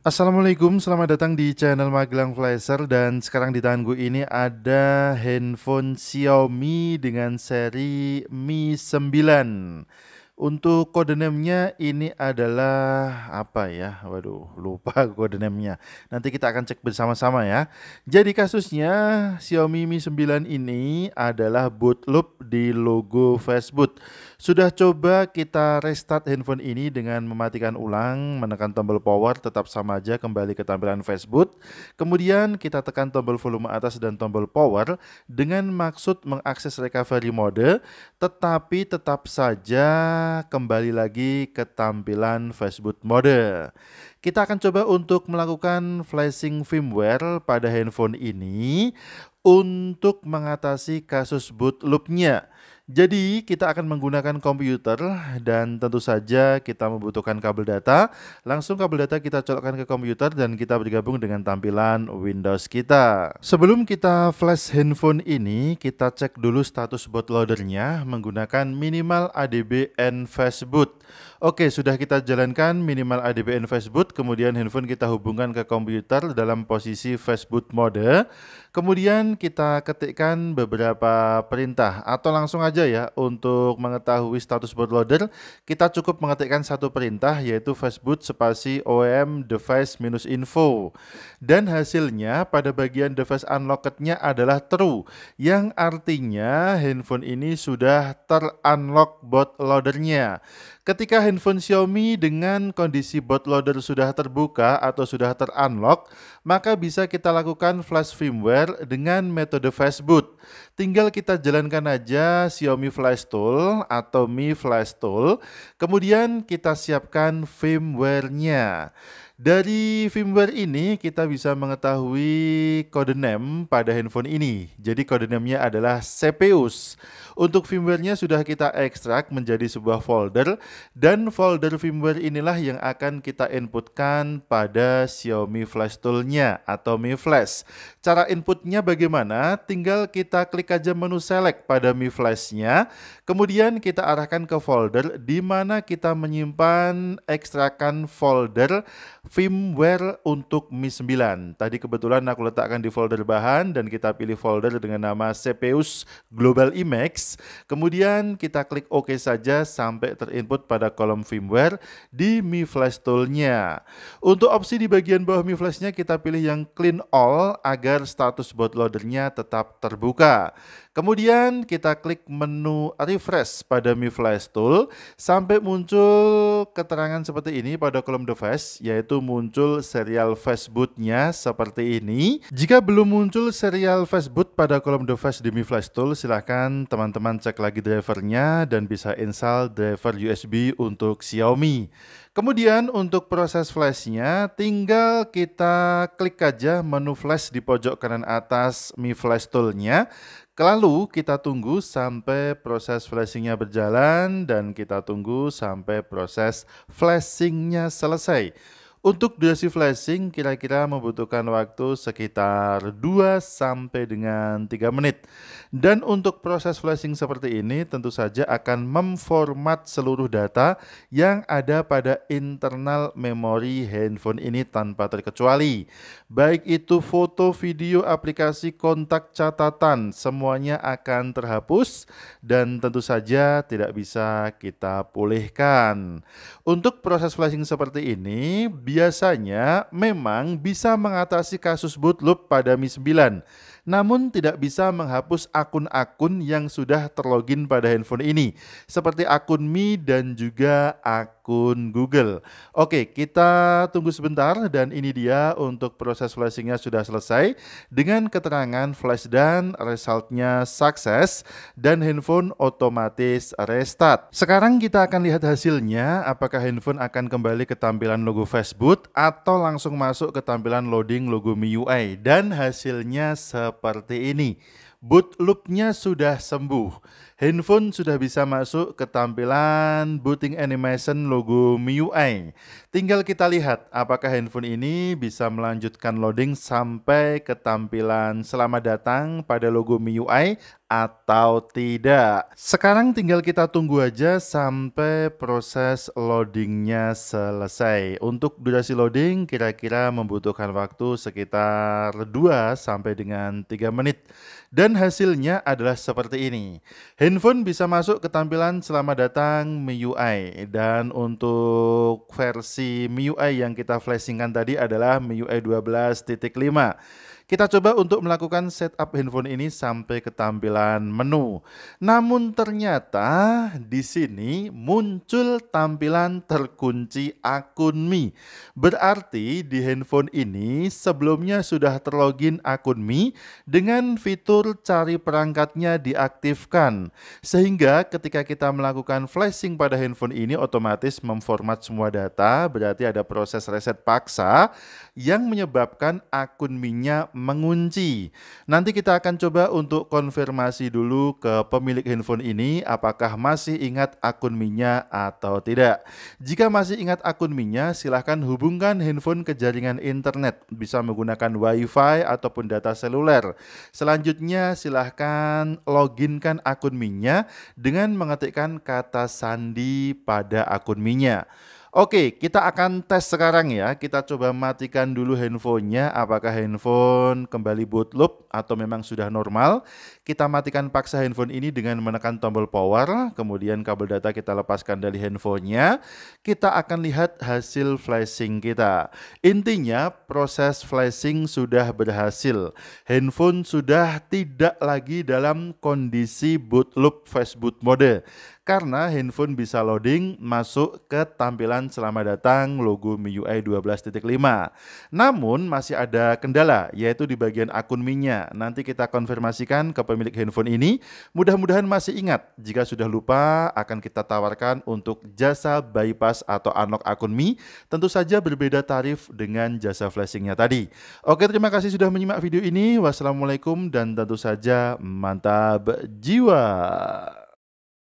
Assalamualaikum, selamat datang di channel Magelang Flasher dan sekarang di tangan tanganku ini ada handphone Xiaomi dengan seri Mi 9. Untuk codename ini adalah apa ya? Waduh, lupa codename Nanti kita akan cek bersama-sama ya. Jadi kasusnya Xiaomi Mi 9 ini adalah bootloop di logo Facebook. Sudah coba kita restart handphone ini dengan mematikan ulang, menekan tombol power tetap sama aja kembali ke tampilan Facebook. Kemudian kita tekan tombol volume atas dan tombol power dengan maksud mengakses recovery mode, tetapi tetap saja kembali lagi ke tampilan Facebook mode. Kita akan coba untuk melakukan flashing firmware pada handphone ini untuk mengatasi kasus boot loop-nya. Jadi kita akan menggunakan komputer dan tentu saja kita membutuhkan kabel data. Langsung kabel data kita colokkan ke komputer dan kita bergabung dengan tampilan Windows kita. Sebelum kita flash handphone ini, kita cek dulu status bootloadernya menggunakan minimal adb and fastboot. Oke, sudah kita jalankan minimal ADBN Facebook, kemudian handphone kita hubungkan ke komputer dalam posisi Facebook mode. Kemudian kita ketikkan beberapa perintah atau langsung aja ya untuk mengetahui status bootloader, kita cukup mengetikkan satu perintah yaitu Facebook spasi OM device minus info. Dan hasilnya pada bagian device unlockednya adalah true, yang artinya handphone ini sudah terunlock bootloadernya. Ketika handphone Xiaomi dengan kondisi bootloader sudah terbuka atau sudah terunlock, maka bisa kita lakukan flash firmware dengan metode fastboot. Tinggal kita jalankan aja Xiaomi Flash Tool atau Mi Flash Tool, kemudian kita siapkan firmware-nya. Dari firmware ini kita bisa mengetahui kode name pada handphone ini. Jadi kode name-nya adalah Cepeus. Untuk firmware-nya sudah kita ekstrak menjadi sebuah folder dan folder firmware inilah yang akan kita inputkan pada Xiaomi Flash Tool-nya atau Mi Flash. Cara inputnya bagaimana? Tinggal kita klik aja menu select pada Mi Flash-nya, kemudian kita arahkan ke folder di mana kita menyimpan ekstrakan folder firmware untuk Mi 9. Tadi kebetulan aku letakkan di folder bahan dan kita pilih folder dengan nama CPUs Global IMAX. Kemudian kita klik OK saja sampai terinput pada kolom firmware di Mi Flash Tool-nya. Untuk opsi di bagian bawah Mi Flash-nya kita pilih yang Clean All agar status bootloadernya tetap terbuka. Kemudian kita klik menu refresh pada Mi Flash Tool sampai muncul keterangan seperti ini pada kolom device yaitu muncul serial fastbootnya seperti ini. Jika belum muncul serial fastboot pada kolom device di Mi Flash Tool silahkan teman-teman cek lagi drivernya dan bisa install driver USB untuk Xiaomi. Kemudian untuk proses flashnya tinggal kita klik aja menu flash di pojok kanan atas Mi Flash Tool-nya. Lalu kita tunggu sampai proses flashingnya berjalan dan kita tunggu sampai proses flashingnya selesai. Untuk durasi flashing kira-kira membutuhkan waktu sekitar 2 sampai dengan 3 menit. Dan untuk proses flashing seperti ini tentu saja akan memformat seluruh data yang ada pada internal memori handphone ini tanpa terkecuali. Baik itu foto, video, aplikasi, kontak, catatan, semuanya akan terhapus dan tentu saja tidak bisa kita pulihkan. Untuk proses flashing seperti ini biasanya memang bisa mengatasi kasus bootloop pada Mi 9, namun tidak bisa menghapus akun-akun yang sudah terlogin pada handphone ini, seperti akun Mi dan juga akun Google. Oke, kita tunggu sebentar dan ini dia untuk proses flashingnya sudah selesai dengan keterangan flash dan resultnya sukses dan handphone otomatis restart. Sekarang kita akan lihat hasilnya apakah handphone akan kembali ke tampilan logo Facebook boot atau langsung masuk ke tampilan loading logo MIUI dan hasilnya seperti ini. Boot loopnya sudah sembuh handphone sudah bisa masuk ke tampilan booting animation logo MIUI. Tinggal kita lihat apakah handphone ini bisa melanjutkan loading sampai ke tampilan selamat datang pada logo MIUI atau tidak. Sekarang tinggal kita tunggu aja sampai proses loadingnya selesai. Untuk durasi loading kira-kira membutuhkan waktu sekitar 2 sampai dengan 3 menit. Dan hasilnya adalah seperti ini. Handphone bisa masuk ke tampilan selamat datang MIUI dan untuk versi MIUI yang kita flashingkan tadi adalah MIUI 12.5. Kita coba untuk melakukan setup handphone ini sampai ke tampilan menu. Namun ternyata di sini muncul tampilan terkunci akun Mi. Berarti di handphone ini sebelumnya sudah terlogin akun Mi dengan fitur cari perangkatnya diaktifkan. Sehingga ketika kita melakukan flashing pada handphone ini otomatis memformat semua data, berarti ada proses reset paksa yang menyebabkan akun Mi-nya mengunci. Nanti kita akan coba untuk konfirmasi dulu ke pemilik handphone ini apakah masih ingat akun minya atau tidak. Jika masih ingat akun minya, silahkan hubungkan handphone ke jaringan internet, bisa menggunakan wifi ataupun data seluler. Selanjutnya silahkan loginkan akun minya dengan mengetikkan kata sandi pada akun minya. Oke, kita akan tes sekarang ya. Kita coba matikan dulu handphonenya. Apakah handphone kembali boot loop atau memang sudah normal? Kita matikan paksa handphone ini dengan menekan tombol power. Kemudian kabel data kita lepaskan dari handphonenya. Kita akan lihat hasil flashing kita. Intinya proses flashing sudah berhasil. Handphone sudah tidak lagi dalam kondisi boot loop fast boot mode karena handphone bisa loading masuk ke tampilan selamat datang logo MIUI 12.5. Namun masih ada kendala yaitu di bagian akun mi Nanti kita konfirmasikan ke pemilik handphone ini. Mudah-mudahan masih ingat. Jika sudah lupa akan kita tawarkan untuk jasa bypass atau unlock akun Mi. Tentu saja berbeda tarif dengan jasa flashingnya tadi. Oke, terima kasih sudah menyimak video ini. Wassalamualaikum dan tentu saja mantap jiwa.